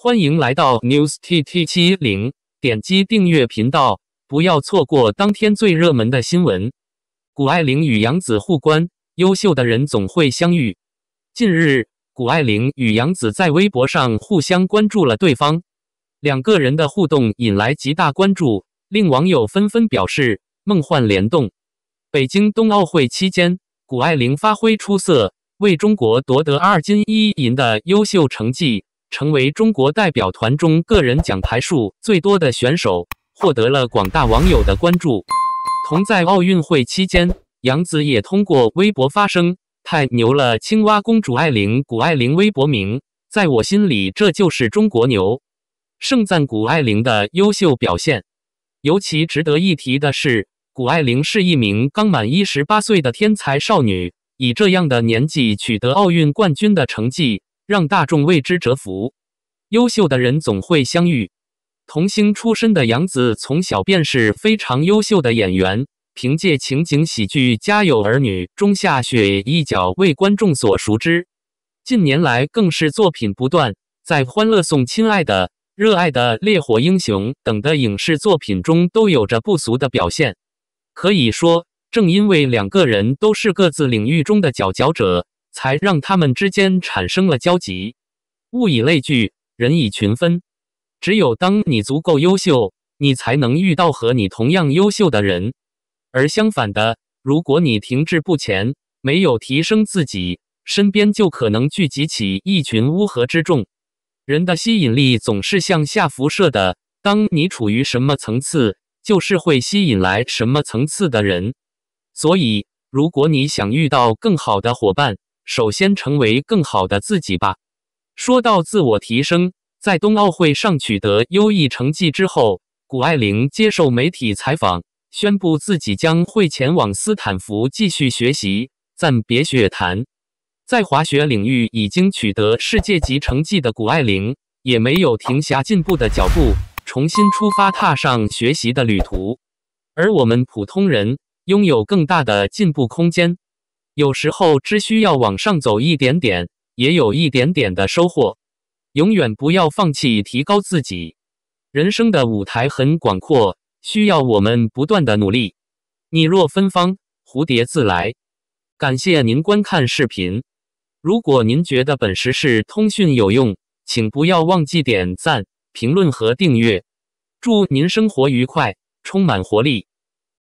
欢迎来到 News T T 七零，点击订阅频道，不要错过当天最热门的新闻。谷爱凌与杨子互关，优秀的人总会相遇。近日，谷爱凌与杨子在微博上互相关注了对方，两个人的互动引来极大关注，令网友纷纷表示“梦幻联动”。北京冬奥会期间，谷爱凌发挥出色，为中国夺得二金一银的优秀成绩。成为中国代表团中个人奖牌数最多的选手，获得了广大网友的关注。同在奥运会期间，杨子也通过微博发声：“太牛了，青蛙公主艾琳，谷爱凌！”微博名在我心里，这就是中国牛，盛赞谷爱凌的优秀表现。尤其值得一提的是，谷爱凌是一名刚满一十八岁的天才少女，以这样的年纪取得奥运冠军的成绩。让大众为之折服。优秀的人总会相遇。童星出身的杨子从小便是非常优秀的演员，凭借情景喜剧《家有儿女》中夏雪一角为观众所熟知。近年来更是作品不断，在《欢乐颂》《亲爱的》《热爱的》《烈火英雄》等的影视作品中都有着不俗的表现。可以说，正因为两个人都是各自领域中的佼佼者。才让他们之间产生了交集。物以类聚，人以群分。只有当你足够优秀，你才能遇到和你同样优秀的人。而相反的，如果你停滞不前，没有提升自己，身边就可能聚集起一群乌合之众。人的吸引力总是向下辐射的。当你处于什么层次，就是会吸引来什么层次的人。所以，如果你想遇到更好的伙伴，首先，成为更好的自己吧。说到自我提升，在冬奥会上取得优异成绩之后，谷爱凌接受媒体采访，宣布自己将会前往斯坦福继续学习，暂别雪坛。在滑雪领域已经取得世界级成绩的谷爱凌，也没有停下进步的脚步，重新出发，踏上学习的旅途。而我们普通人，拥有更大的进步空间。有时候只需要往上走一点点，也有一点点的收获。永远不要放弃提高自己。人生的舞台很广阔，需要我们不断的努力。你若芬芳，蝴蝶自来。感谢您观看视频。如果您觉得本时事通讯有用，请不要忘记点赞、评论和订阅。祝您生活愉快，充满活力。